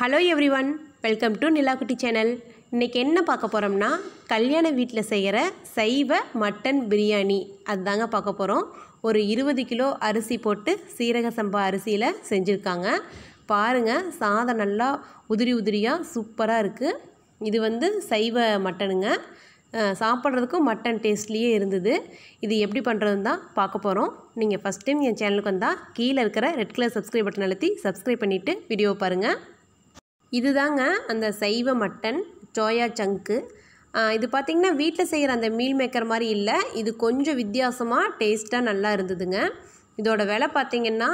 hello everyone welcome to Nilakutti channel இன்றைக்கி என்ன பார்க்க போகிறோம்னா கல்யாண வீட்டில் செய்கிற சைவ மட்டன் பிரியாணி அதுதாங்க பார்க்க போகிறோம் ஒரு இருபது கிலோ அரிசி போட்டு சீரக சம்பா அரிசியில் செஞ்சுருக்காங்க பாருங்கள் சாதம் நல்லா உதிரி உதிரியாக சூப்பராக இருக்குது இது வந்து சைவ மட்டனுங்க சாப்பிட்றதுக்கும் மட்டன் டேஸ்ட்லேயே இருந்தது இது எப்படி பண்ணுறதுன்னு தான் பார்க்க போகிறோம் நீங்கள் ஃபஸ்ட் டைம் என் சேனலுக்கு வந்தால் கீழே இருக்கிற ரெட் கலர் சப்ஸ்கிரைப் பட்டன் அழுத்தி சப்ஸ்கிரைப் பண்ணிவிட்டு வீடியோ பாருங்கள் இதுதாங்க அந்த சைவ மட்டன் சோயா சங்க்கு இது பார்த்திங்கன்னா வீட்டில் செய்கிற அந்த மீல் மேக்கர் மாதிரி இல்லை இது கொஞ்சம் வித்தியாசமாக டேஸ்ட்டாக நல்லா இருந்ததுங்க இதோட விலை பார்த்திங்கன்னா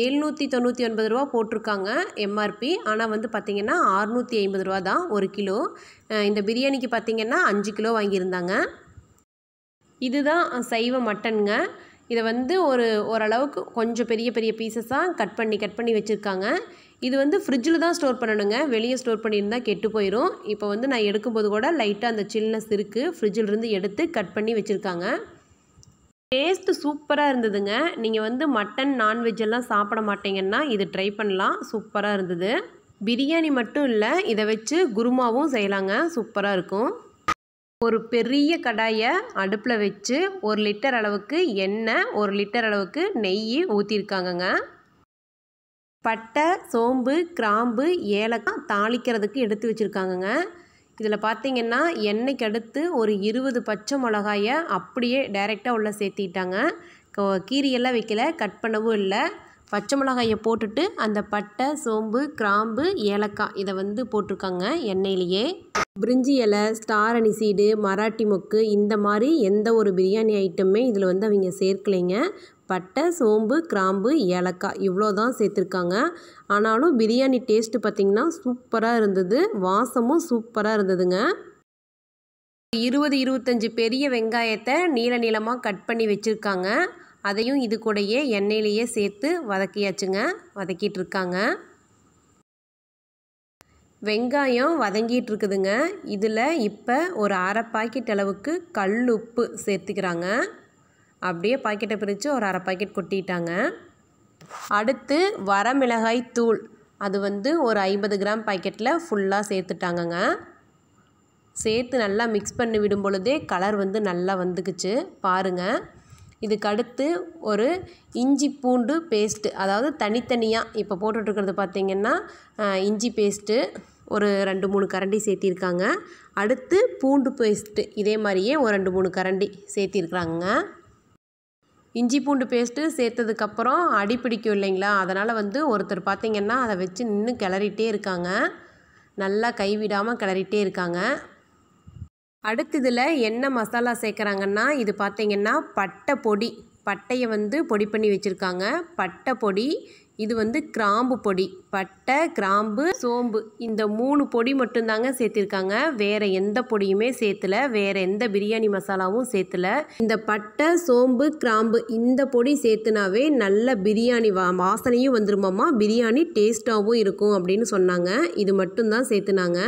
ஏழ்நூற்றி தொண்ணூற்றி ஒன்பது ரூபா போட்டிருக்காங்க எம்ஆர்பி ஆனால் வந்து பார்த்திங்கன்னா அறுநூற்றி ஐம்பது ரூபா தான் ஒரு கிலோ இந்த பிரியாணிக்கு பார்த்திங்கன்னா அஞ்சு கிலோ வாங்கியிருந்தாங்க இதுதான் சைவ மட்டனுங்க இதை வந்து ஒரு ஓரளவுக்கு கொஞ்சம் பெரிய பெரிய பீசஸாக கட் பண்ணி கட் பண்ணி வச்சுருக்காங்க இது வந்து ஃப்ரிட்ஜில் தான் ஸ்டோர் பண்ணணுங்க வெளியே ஸ்டோர் பண்ணியிருந்தால் கெட்டு போயிடும் இப்போ வந்து நான் எடுக்கும்போது கூட லைட்டாக அந்த சில்னஸ் இருக்குது ஃப்ரிட்ஜிலிருந்து எடுத்து கட் பண்ணி வச்சுருக்காங்க டேஸ்ட்டு சூப்பராக இருந்ததுங்க நீங்கள் வந்து மட்டன் நான்வெஜ் எல்லாம் சாப்பிட மாட்டீங்கன்னா இது ட்ரை பண்ணலாம் சூப்பராக இருந்தது பிரியாணி மட்டும் இல்லை இதை வச்சு குருமாவும் செய்யலாங்க சூப்பராக இருக்கும் ஒரு பெரிய கடாயை அடுப்பில் வச்சு ஒரு லிட்டர் அளவுக்கு எண்ணெய் ஒரு லிட்டர் அளவுக்கு நெய் ஊற்றிருக்காங்கங்க பட்டை சோம்பு கிராம்பு ஏலக்காய் தாளிக்கிறதுக்கு எடுத்து வச்சுருக்காங்கங்க இதில் பார்த்தீங்கன்னா எண்ணெய்க்கு அடுத்து ஒரு இருபது பச்சை மிளகாயை அப்படியே டைரெக்டாக உள்ளே சேர்த்திட்டாங்க கீரியெல்லாம் வைக்கல கட் பண்ணவும் இல்லை பச்சை மிளகாயை போட்டுட்டு அந்த பட்டை சோம்பு கிராம்பு ஏலக்காய் இதை வந்து போட்டிருக்காங்க எண்ணெயிலேயே பிரிஞ்சி இலை ஸ்டாரணி சீடு மராட்டி மொக்கு இந்த மாதிரி எந்த ஒரு பிரியாணி ஐட்டமே இதில் வந்து அவங்க சேர்க்கலைங்க பட்டை சோம்பு கிராம்பு ஏலக்காய் இவ்வளோ தான் சேர்த்துருக்காங்க ஆனாலும் பிரியாணி டேஸ்ட்டு பார்த்திங்கன்னா சூப்பராக இருந்தது வாசமும் சூப்பராக இருந்ததுங்க இருபது இருபத்தஞ்சி பெரிய வெங்காயத்தை நீள நீளமாக கட் பண்ணி வச்சுருக்காங்க அதையும் இது கூடயே எண்ணெயிலேயே சேர்த்து வதக்கியாச்சுங்க வதக்கிட்டு இருக்காங்க வெங்காயம் வதங்கிட்டு இருக்குதுங்க இதில் இப்போ ஒரு அரை பாக்கெட் அளவுக்கு கல் உப்பு சேர்த்துக்கிறாங்க அப்படியே பாக்கெட்டை பிரித்து ஒரு அரை பாக்கெட் கொட்டிட்டாங்க அடுத்து வரமிளகாய் தூள் அது வந்து ஒரு ஐம்பது கிராம் பாக்கெட்டில் ஃபுல்லாக சேர்த்துட்டாங்கங்க சேர்த்து நல்லா மிக்ஸ் பண்ணி விடும் பொழுதே கலர் வந்து நல்லா வந்துக்குச்சு பாருங்கள் இதுக்கடுத்து ஒரு இஞ்சி பூண்டு பேஸ்ட்டு அதாவது தனித்தனியாக இப்போ போட்டுட்ருக்கிறது பார்த்திங்கன்னா இஞ்சி பேஸ்ட்டு ஒரு ரெண்டு மூணு கரண்டி சேர்த்திருக்காங்க அடுத்து பூண்டு பேஸ்ட்டு இதே மாதிரியே ஒரு ரெண்டு மூணு கரண்டி சேர்த்திருக்கிறாங்க இஞ்சி பூண்டு பேஸ்ட்டு சேர்த்ததுக்கப்புறம் அடி பிடிக்கும் இல்லைங்களா அதனால் வந்து ஒருத்தர் பார்த்திங்கன்னா அதை வச்சு நின்று கிளறிட்டே இருக்காங்க நல்லா கைவிடாமல் கிளறிட்டே இருக்காங்க அடுத்ததில் என்ன மசாலா சேர்க்குறாங்கன்னா இது பார்த்திங்கன்னா பட்டை பொடி பட்டையை வந்து பொடி பண்ணி வச்சுருக்காங்க பட்டை பொடி இது வந்து கிராம்பு பொடி பட்டை கிராம்பு சோம்பு இந்த மூணு பொடி மட்டும்தாங்க சேர்த்திருக்காங்க வேறு எந்த பொடியுமே சேர்த்துல வேறு எந்த பிரியாணி மசாலாவும் சேர்த்துல இந்த பட்டை சோம்பு கிராம்பு இந்த பொடி சேர்த்துனாவே நல்ல பிரியாணி வா வாசனையும் வந்துருமாம்மா பிரியாணி டேஸ்ட்டாகவும் இருக்கும் அப்படின்னு சொன்னாங்க இது மட்டும்தான் சேர்த்துனாங்க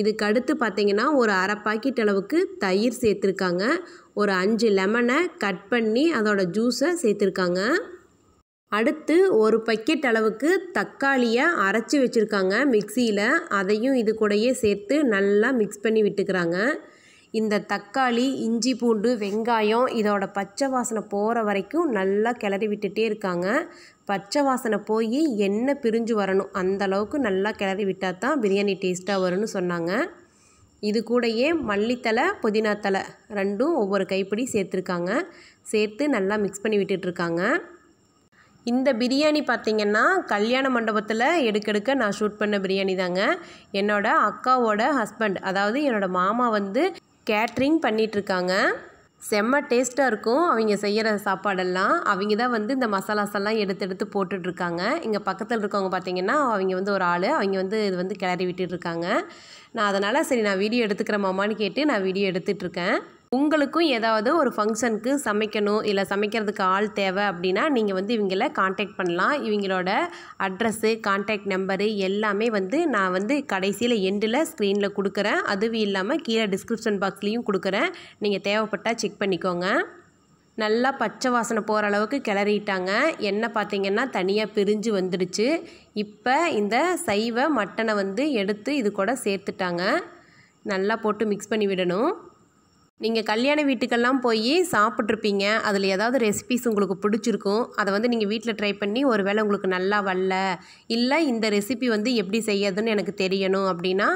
இதுக்கு அடுத்து பார்த்திங்கன்னா ஒரு அரை பாக்கெட் அளவுக்கு தயிர் சேர்த்துருக்காங்க ஒரு அஞ்சு லெமனை கட் பண்ணி அதோடய ஜூஸை சேர்த்துருக்காங்க அடுத்து ஒரு பக்கெட் அளவுக்கு தக்காளியை அரைச்சி வச்சுருக்காங்க மிக்சியில் அதையும் இது கூடயே சேர்த்து நல்லா மிக்ஸ் பண்ணி விட்டுக்கிறாங்க இந்த தக்காளி இஞ்சி பூண்டு வெங்காயம் இதோட பச்சை வாசனை போகிற வரைக்கும் நல்லா கிளறி விட்டுகிட்டே இருக்காங்க பச்சை வாசனை போய் எண்ணெய் பிரிஞ்சு வரணும் அந்தளவுக்கு நல்லா கிளறி விட்டால் தான் பிரியாணி டேஸ்ட்டாக வரும்னு சொன்னாங்க இது கூடயே மல்லித்தலை புதினாத்தலை ரெண்டும் ஒவ்வொரு கைப்பிடி சேர்த்துருக்காங்க சேர்த்து நல்லா மிக்ஸ் பண்ணி விட்டுட்ருக்காங்க இந்த பிரியாணி பார்த்திங்கன்னா கல்யாண மண்டபத்தில் எடுக்கெடுக்க நான் ஷூட் பண்ண பிரியாணி தாங்க என்னோடய அக்காவோட ஹஸ்பண்ட் அதாவது என்னோடய மாமா வந்து கேட்ரிங் பண்ணிகிட்ருக்காங்க செம்ம டேஸ்ட்டாக இருக்கும் அவங்க செய்கிற சாப்பாடெல்லாம் அவங்க தான் வந்து இந்த மசாலாஸெல்லாம் எடுத்து எடுத்து போட்டுட்ருக்காங்க இங்கே பக்கத்தில் இருக்கவங்க பார்த்திங்கன்னா அவங்க வந்து ஒரு ஆள் அவங்க வந்து இது வந்து கிளறி விட்டுட்ருக்காங்க நான் அதனால் சரி நான் வீடியோ எடுத்துக்கிறேன் மாமான்னு கேட்டு நான் வீடியோ எடுத்துகிட்ருக்கேன் உங்களுக்கும் ஏதாவது ஒரு ஃபங்க்ஷனுக்கு சமைக்கணும் இல்லை சமைக்கிறதுக்கு ஆள் தேவை அப்படின்னா நீங்கள் வந்து இவங்கள காண்டாக்ட் பண்ணலாம் இவங்களோட அட்ரஸ்ஸு காண்டாக்ட் நம்பரு எல்லாமே வந்து நான் வந்து கடைசியில் எண்டில் ஸ்க்ரீனில் கொடுக்குறேன் அதுவும் இல்லாமல் கீழே டிஸ்கிரிப்ஷன் பாக்ஸ்லேயும் கொடுக்குறேன் நீங்கள் தேவைப்பட்டால் செக் பண்ணிக்கோங்க நல்லா பச்சை வாசனை போகிற அளவுக்கு கிளறிட்டாங்க என்ன பார்த்திங்கன்னா தனியாக பிரிஞ்சு வந்துடுச்சு இப்போ இந்த சைவ மட்டனை வந்து எடுத்து இது கூட சேர்த்துட்டாங்க நல்லா போட்டு மிக்ஸ் பண்ணி விடணும் நீங்கள் கல்யாண வீட்டுக்கெல்லாம் போய் சாப்பிட்ருப்பீங்க அதில் ஏதாவது ரெசிபிஸ் உங்களுக்கு பிடிச்சிருக்கும் அதை வந்து நீங்கள் வீட்டில் ட்ரை பண்ணி ஒரு வேளை உங்களுக்கு நல்லா வரல இல்லை இந்த ரெசிபி வந்து எப்படி செய்யறதுன்னு எனக்கு தெரியணும் அப்படின்னா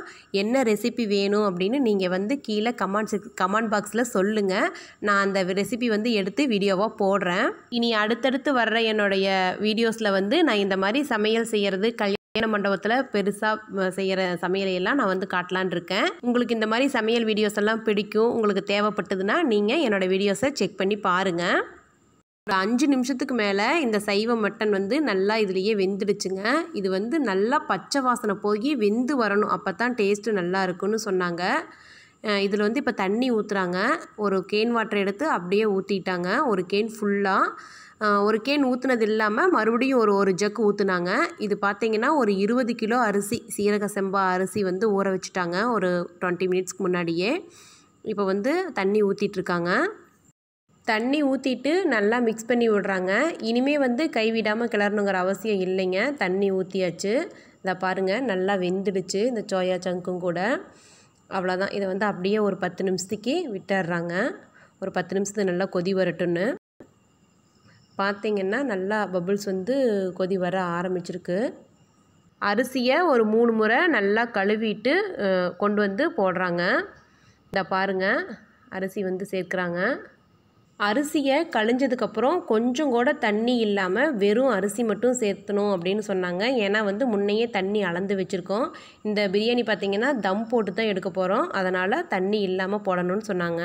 என்ன ரெசிபி வேணும் அப்படின்னு நீங்கள் வந்து கீழே கமெண்ட் கமெண்ட் பாக்ஸில் சொல்லுங்கள் நான் அந்த ரெசிபி வந்து எடுத்து வீடியோவாக போடுறேன் இனி அடுத்தடுத்து வர்ற என்னுடைய வீடியோஸில் வந்து நான் இந்த மாதிரி சமையல் செய்கிறது கல் கல்யாண மண்டபத்தில் பெருசாக செய்கிற சமையலையெல்லாம் நான் வந்து காட்டலான் இருக்கேன் உங்களுக்கு இந்த மாதிரி சமையல் வீடியோஸ் எல்லாம் பிடிக்கும் உங்களுக்கு தேவைப்பட்டதுன்னா நீங்கள் என்னோடய வீடியோஸை செக் பண்ணி பாருங்கள் ஒரு அஞ்சு நிமிஷத்துக்கு மேலே இந்த சைவ மட்டன் வந்து நல்லா இதுலேயே வெந்துடுச்சுங்க இது வந்து நல்லா பச்சை வாசனை போய் வெந்து வரணும் அப்போ தான் டேஸ்ட்டு நல்லா இருக்குன்னு சொன்னாங்க இதில் வந்து இப்போ தண்ணி ஊற்றுறாங்க ஒரு கேன் வாட்டர் எடுத்து அப்படியே ஊற்றிட்டாங்க ஒரு கேன் ஃபுல்லாக ஒரு கேன் ஊற்றுனது இல்லாமல் மறுபடியும் ஒரு ஒரு ஜக்கு ஊற்றுனாங்க இது பார்த்திங்கன்னா ஒரு இருபது கிலோ அரிசி சீரக செம்பா அரிசி வந்து ஊற வச்சுட்டாங்க ஒரு டுவெண்ட்டி மினிட்ஸ்க்கு முன்னாடியே இப்போ வந்து தண்ணி ஊற்றிட்டுருக்காங்க தண்ணி ஊற்றிட்டு நல்லா மிக்ஸ் பண்ணி விடுறாங்க இனிமேல் வந்து கைவிடாமல் கிளறணுங்கிற அவசியம் இல்லைங்க தண்ணி ஊற்றியாச்சு இதை பாருங்கள் நல்லா வெந்துடுச்சு இந்த சோயா சங்க்கும் கூட அவ்வளோதான் இதை வந்து அப்படியே ஒரு பத்து நிமிஷத்துக்கு விட்டுடுறாங்க ஒரு பத்து நிமிஷத்துக்கு நல்லா கொதி வரட்டும்னு பார்த்திங்கன்னா நல்லா பபுள்ஸ் வந்து கொதி வர ஆரம்பிச்சிருக்கு அரிசியை ஒரு மூணு முறை நல்லா கழுவிட்டு கொண்டு வந்து போடுறாங்க இதை பாருங்கள் அரிசி வந்து சேர்க்குறாங்க அரிசியை கழிஞ்சதுக்கப்புறம் கொஞ்சம் கூட தண்ணி இல்லாமல் வெறும் அரிசி மட்டும் சேர்த்தணும் அப்படின்னு சொன்னாங்க ஏன்னா வந்து முன்னையே தண்ணி அளந்து வச்சுருக்கோம் இந்த பிரியாணி பார்த்திங்கன்னா தம் போட்டு தான் எடுக்க போகிறோம் அதனால் தண்ணி இல்லாமல் போடணும்னு சொன்னாங்க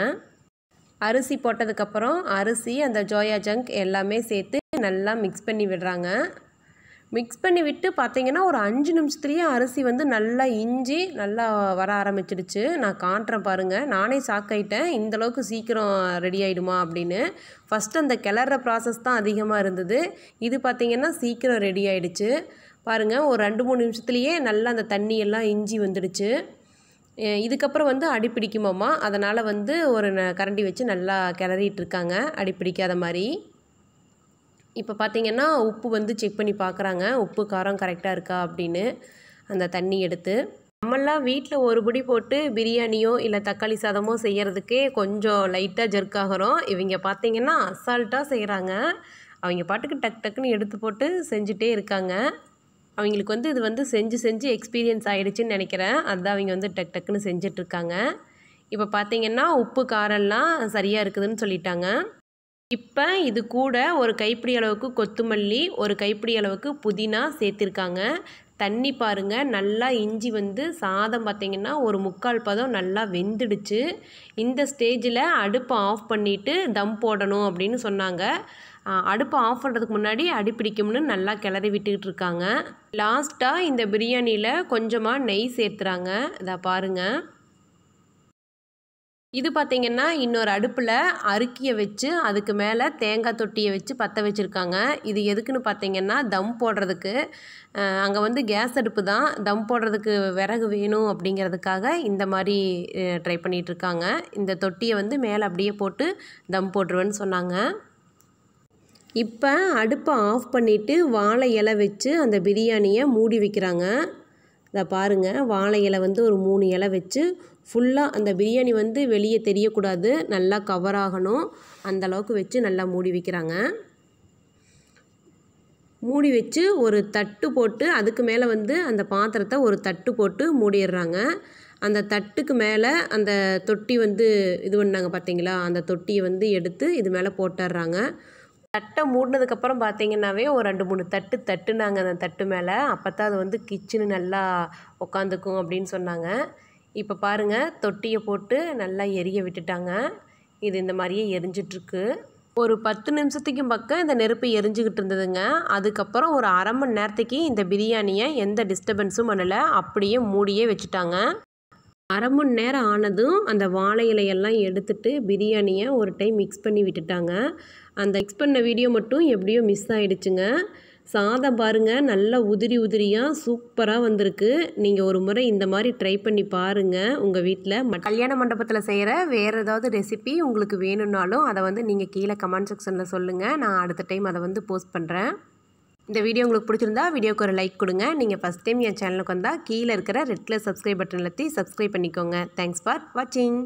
அரிசி போட்டதுக்கப்புறம் அரிசி அந்த ஜோயா ஜங்க் எல்லாமே சேர்த்து நல்லா மிக்ஸ் பண்ணி விடுறாங்க மிக்ஸ் பண்ணி விட்டு பார்த்தீங்கன்னா ஒரு அஞ்சு நிமிஷத்துலேயும் அரிசி வந்து நல்லா இஞ்சி நல்லா வர ஆரம்பிச்சிடுச்சு நான் காட்டுறேன் பாருங்கள் நானே சாக்காயிட்டேன் இந்தளவுக்கு சீக்கிரம் ரெடி ஆகிடுமா அப்படின்னு ஃபஸ்ட்டு அந்த கிளற ப்ராசஸ் தான் அதிகமாக இருந்தது இது பார்த்திங்கன்னா சீக்கிரம் ரெடி ஆகிடுச்சு பாருங்கள் ஒரு ரெண்டு மூணு நிமிஷத்துலேயே நல்லா அந்த தண்ணியெல்லாம் இஞ்சி வந்துடுச்சு இதுக்கப்புறம் வந்து அடி பிடிக்குமாம்மா அதனால் வந்து ஒரு ந கரண்டி வச்சு நல்லா கிளறிட்டுருக்காங்க இருக்காங்க அடிப்பிடிக்காத மாதிரி இப்போ பார்த்திங்கன்னா உப்பு வந்து செக் பண்ணி பார்க்குறாங்க உப்பு காரம் கரெக்டாக இருக்கா அப்படின்னு அந்த தண்ணி எடுத்து நம்மெல்லாம் வீட்டில் ஒரு பிடி போட்டு பிரியாணியோ இல்லை தக்காளி சாதமோ செய்கிறதுக்கே கொஞ்சம் லைட்டாக ஜெர்க் ஆகிறோம் இவங்க பார்த்திங்கன்னா அசால்ட்டாக செய்கிறாங்க அவங்க பாட்டுக்கு டக் டக்குன்னு எடுத்து போட்டு செஞ்சுட்டே இருக்காங்க அவங்களுக்கு வந்து இது வந்து செஞ்சு செஞ்சு எக்ஸ்பீரியன்ஸ் ஆகிடுச்சின்னு நினைக்கிறேன் அதுதான் அவங்க வந்து டக் டக்குன்னு செஞ்சிட்ருக்காங்க இப்போ பார்த்தீங்கன்னா உப்பு காரம்லாம் சரியாக இருக்குதுன்னு சொல்லிட்டாங்க இப்போ இது கூட ஒரு கைப்பிடி அளவுக்கு கொத்துமல்லி ஒரு கைப்பிடி அளவுக்கு புதினா சேர்த்துருக்காங்க தண்ணி பாருங்கள் நல்லா இஞ்சி வந்து சாதம் பார்த்திங்கன்னா ஒரு முக்கால் பதம் நல்லா வெந்துடுச்சு இந்த ஸ்டேஜில் அடுப்பை ஆஃப் பண்ணிவிட்டு தம் போடணும் அப்படின்னு சொன்னாங்க அடுப்பு ஆஃப் பண்ணுறதுக்கு முன்னாடி அடிப்பிடிக்கும்னு நல்லா கிளறி விட்டுக்கிட்டு இருக்காங்க லாஸ்ட்டாக இந்த பிரியாணியில் கொஞ்சமாக நெய் சேர்த்துறாங்க இதை பாருங்கள் இது பார்த்திங்கன்னா இன்னொரு அடுப்பில் அறுக்கியை வச்சு அதுக்கு மேலே தேங்காய் தொட்டியை வச்சு பற்ற வச்சுருக்காங்க இது எதுக்குன்னு பார்த்திங்கன்னா தம் போடுறதுக்கு அங்கே வந்து கேஸ் அடுப்பு தான் தம் போடுறதுக்கு விறகு வேணும் அப்படிங்கிறதுக்காக இந்த மாதிரி ட்ரை பண்ணிகிட்ருக்காங்க இந்த தொட்டியை வந்து மேலே அப்படியே போட்டு தம் போட்டுருவேன்னு சொன்னாங்க இப்போ அடுப்பை ஆஃப் பண்ணிவிட்டு வாழை இலை வச்சு அந்த பிரியாணியை மூடி வைக்கிறாங்க இதை பாருங்கள் வாழை இலை வந்து ஒரு மூணு இலை வச்சு ஃபுல்லாக அந்த பிரியாணி வந்து வெளியே தெரியக்கூடாது நல்லா கவர் ஆகணும் அந்தளவுக்கு வச்சு நல்லா மூடி வைக்கிறாங்க மூடி வச்சு ஒரு தட்டு போட்டு அதுக்கு மேலே வந்து அந்த பாத்திரத்தை ஒரு தட்டு போட்டு மூடிடுறாங்க அந்த தட்டுக்கு மேலே அந்த தொட்டி வந்து இது பண்ணாங்க பார்த்தீங்களா அந்த தொட்டியை வந்து எடுத்து இது மேலே போட்டுடுறாங்க தட்டை மூடினதுக்கப்புறம் பார்த்தீங்கன்னாவே ஒரு ரெண்டு மூணு தட்டு தட்டுனாங்க அந்த தட்டு மேலே அப்போ தான் அது வந்து கிச்சனு நல்லா உக்காந்துக்கும் அப்படின்னு சொன்னாங்க இப்போ பாருங்கள் தொட்டியை போட்டு நல்லா எரிய விட்டுட்டாங்க இது இந்த மாதிரியே எரிஞ்சிட்ருக்கு ஒரு பத்து நிமிஷத்துக்கும் பக்கம் இந்த நெருப்பு எரிஞ்சுக்கிட்டு இருந்ததுங்க அதுக்கப்புறம் ஒரு அரை மணி நேரத்துக்கு இந்த பிரியாணியை எந்த டிஸ்டர்பன்ஸும் பண்ணலை அப்படியே மூடியே வச்சுட்டாங்க அரை மணி நேரம் ஆனதும் அந்த வாழை இலையெல்லாம் எடுத்துட்டு பிரியாணியை ஒரு டைம் மிக்ஸ் பண்ணி விட்டுட்டாங்க அந்த மிக்ஸ் பண்ண வீடியோ மட்டும் எப்படியோ மிஸ் ஆகிடுச்சுங்க சாதம் பாருங்கள் நல்லா உதிரி உதிரியாக சூப்பராக வந்திருக்கு நீங்கள் ஒரு முறை இந்த மாதிரி ட்ரை பண்ணி பாருங்கள் உங்கள் வீட்டில் கல்யாண மண்டபத்தில் செய்கிற வேறு ஏதாவது ரெசிபி உங்களுக்கு வேணும்னாலும் அதை வந்து நீங்கள் கீழே கமெண்ட் செக்ஷனில் சொல்லுங்கள் நான் அடுத்த டைம் அதை வந்து போஸ்ட் பண்ணுறேன் இந்த வீடியோ உங்களுக்கு பிடிச்சிருந்தா வீடியோக்கு ஒரு லைக் கொடுங்க நீங்கள் ஃபஸ்ட் டைம் என் சேனலுக்கு வந்தால் கீழே இருக்கிற ரெட் கலர் சப்ஸ்கிரைப் பட்டன் எல்லாத்தையும் சப்ஸ்கிரைப் பண்ணிக்கோங்க தேங்க்ஸ் ஃபார் வாட்சிங்